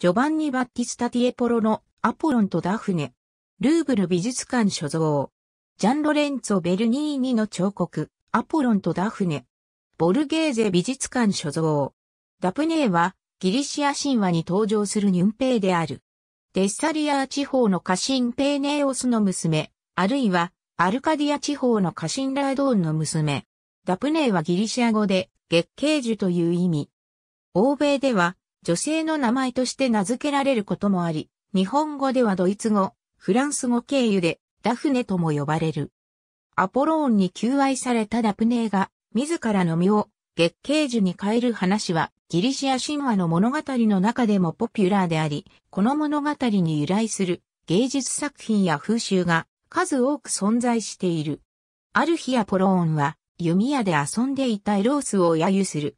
ジョバンニ・バッティスタ・ティエポロのアポロンとダフネ。ルーブル美術館所蔵。ジャン・ロレンツォ・ベルニーニの彫刻、アポロンとダフネ。ボルゲーゼ美術館所蔵。ダプネーはギリシア神話に登場するニュンペイである。デッサリア地方の家臣ペーネーオスの娘、あるいはアルカディア地方の家臣ラードーンの娘。ダプネーはギリシア語で月桂樹という意味。欧米では女性の名前として名付けられることもあり、日本語ではドイツ語、フランス語経由でダフネとも呼ばれる。アポローンに求愛されたダプネーが自らの身を月桂樹に変える話はギリシア神話の物語の中でもポピュラーであり、この物語に由来する芸術作品や風習が数多く存在している。ある日アポローンは弓矢で遊んでいたエロースを揶揄する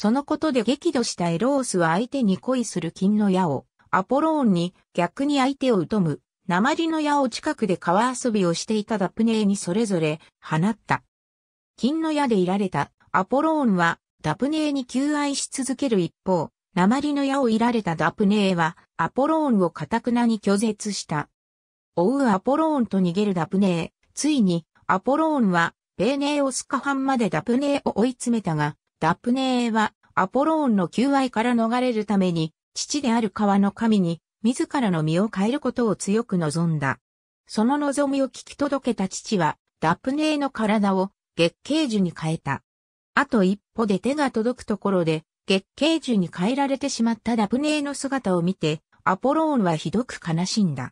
そのことで激怒したエロースは相手に恋する金の矢を、アポローンに逆に相手を疎む、鉛の矢を近くで川遊びをしていたダプネーにそれぞれ放った。金の矢でいられたアポローンはダプネーに求愛し続ける一方、鉛の矢をいられたダプネーはアポローンをかたくなに拒絶した。追うアポローンと逃げるダプネー、ついにアポローンはベーネーオスカハンまでダプネーを追い詰めたが、ダプネーはアポローンの求愛から逃れるために、父である川の神に自らの身を変えることを強く望んだ。その望みを聞き届けた父は、ダプネーの体を月桂樹に変えた。あと一歩で手が届くところで、月桂樹に変えられてしまったダプネーの姿を見て、アポローンはひどく悲しんだ。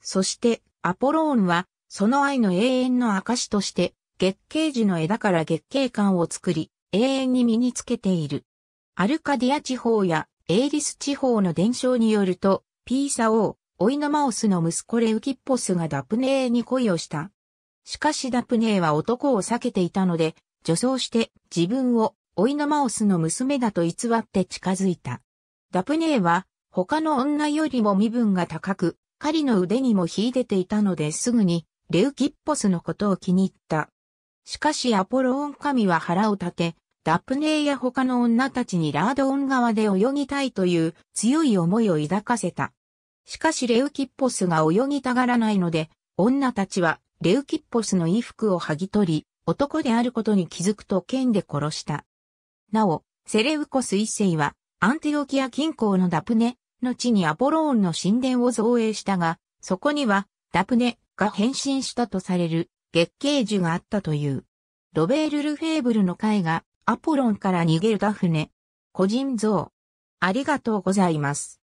そして、アポローンは、その愛の永遠の証として、月桂樹の枝から月桂冠を作り、永遠に身につけている。アルカディア地方やエイリス地方の伝承によると、ピーサ王、オイノマオスの息子レウキッポスがダプネーに恋をした。しかしダプネーは男を避けていたので、女装して自分をオイノマオスの娘だと偽って近づいた。ダプネーは他の女よりも身分が高く、狩りの腕にも秀でていたのですぐにレウキッポスのことを気に入った。しかしアポロオン神は腹を立て、ダプネーや他の女たちにラードオン側で泳ぎたいという強い思いを抱かせた。しかしレウキッポスが泳ぎたがらないので、女たちはレウキッポスの衣服を剥ぎ取り、男であることに気づくと剣で殺した。なお、セレウコス一世はアンティオキア近郊のダプネの地にアポローンの神殿を造営したが、そこにはダプネが変身したとされる月桂樹があったという。ロベール・ルフェーブルの絵画アポロンから逃げるダフネ。個人像。ありがとうございます。